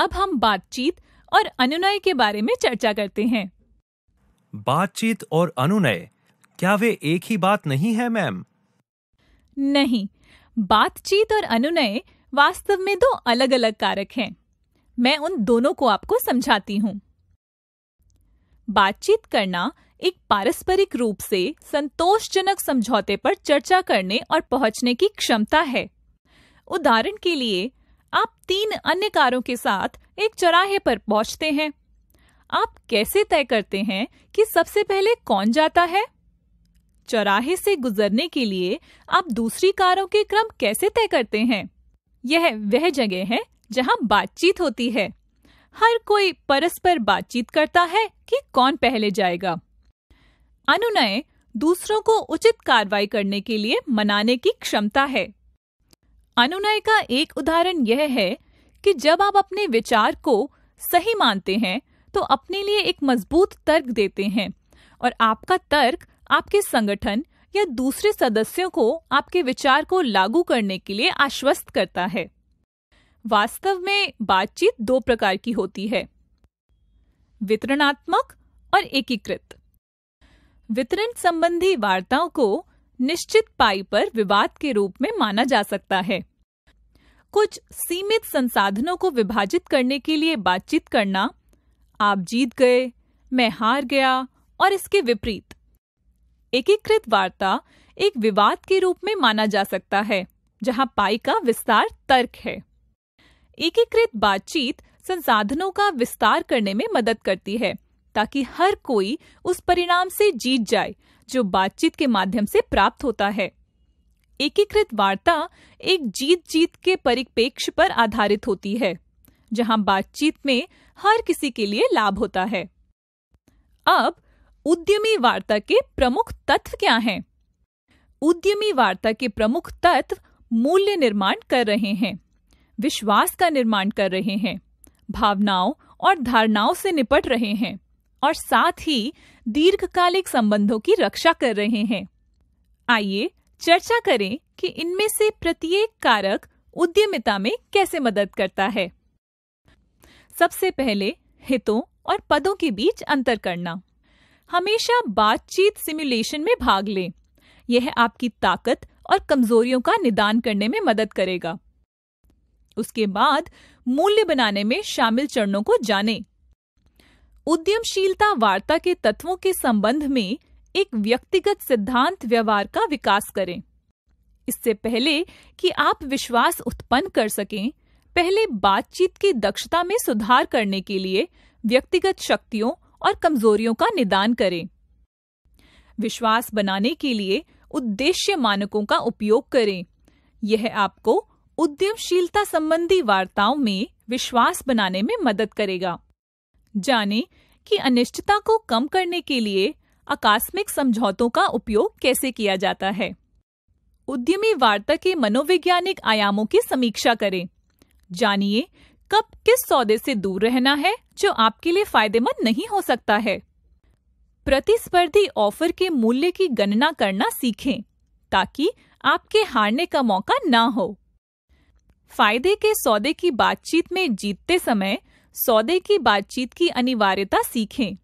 अब हम बातचीत और अनुनय के बारे में चर्चा करते हैं बातचीत और अनुनय क्या वे एक ही बात नहीं है मैम नहीं बातचीत और अनुनय वास्तव में दो अलग अलग कारक हैं मैं उन दोनों को आपको समझाती हूँ बातचीत करना एक पारस्परिक रूप से संतोषजनक समझौते पर चर्चा करने और पहुंचने की क्षमता है उदाहरण के लिए आप तीन अन्य कारों के साथ एक चौराहे पर पहुंचते हैं आप कैसे तय करते हैं कि सबसे पहले कौन जाता है चौराहे से गुजरने के लिए आप दूसरी कारों के क्रम कैसे तय करते हैं यह वह जगह है जहां बातचीत होती है हर कोई परस्पर बातचीत करता है कि कौन पहले जाएगा अनुनय दूसरों को उचित कार्रवाई करने के लिए मनाने की क्षमता है अनुनय का एक उदाहरण यह है कि जब आप अपने विचार को सही मानते हैं तो अपने लिए एक मजबूत तर्क देते हैं और आपका तर्क आपके संगठन या दूसरे सदस्यों को आपके विचार को लागू करने के लिए आश्वस्त करता है वास्तव में बातचीत दो प्रकार की होती है वितरणात्मक और एकीकृत वितरण संबंधी वार्ताओं को निश्चित पाई पर विवाद के रूप में माना जा सकता है कुछ सीमित संसाधनों को विभाजित करने के लिए बातचीत करना आप जीत गए मैं हार गया और इसके विपरीत एकीकृत वार्ता एक विवाद के रूप में माना जा सकता है जहां पाई का विस्तार तर्क है एकीकृत बातचीत संसाधनों का विस्तार करने में मदद करती है ताकि हर कोई उस परिणाम से जीत जाए जो बातचीत के माध्यम से प्राप्त होता है एकीकृत वार्ता एक जीत जीत के परिप्रेक्ष्य पर आधारित होती है जहां बातचीत में हर किसी के लिए लाभ होता है अब उद्यमी वार्ता के प्रमुख तत्व क्या हैं? उद्यमी वार्ता के प्रमुख तत्व मूल्य निर्माण कर रहे हैं विश्वास का निर्माण कर रहे हैं भावनाओं और धारणाओं से निपट रहे हैं और साथ ही दीर्घकालिक संबंधों की रक्षा कर रहे हैं आइए चर्चा करें कि इनमें से प्रत्येक कारक उद्यमिता में कैसे मदद करता है सबसे पहले हितों और पदों के बीच अंतर करना हमेशा बातचीत सिमुलेशन में भाग लें यह आपकी ताकत और कमजोरियों का निदान करने में मदद करेगा उसके बाद मूल्य बनाने में शामिल चरणों को जानें उद्यमशीलता वार्ता के तत्वों के संबंध में एक व्यक्तिगत सिद्धांत व्यवहार का विकास करें इससे पहले कि आप विश्वास उत्पन्न कर सकें पहले बातचीत की दक्षता में सुधार करने के लिए व्यक्तिगत शक्तियों और कमजोरियों का निदान करें विश्वास बनाने के लिए उद्देश्य मानकों का उपयोग करें यह आपको उद्यमशीलता संबंधी वार्ताओं में विश्वास बनाने में मदद करेगा जाने कि अनिश्चितता को कम करने के लिए आकस्मिक समझौतों का उपयोग कैसे किया जाता है उद्यमी वार्ता के मनोवैज्ञानिक आयामों की समीक्षा करें जानिए कब किस सौदे से दूर रहना है जो आपके लिए फायदेमंद नहीं हो सकता है प्रतिस्पर्धी ऑफर के मूल्य की गणना करना सीखें ताकि आपके हारने का मौका ना हो फायदे के सौदे की बातचीत में जीतते समय सौदे की बातचीत की अनिवार्यता सीखें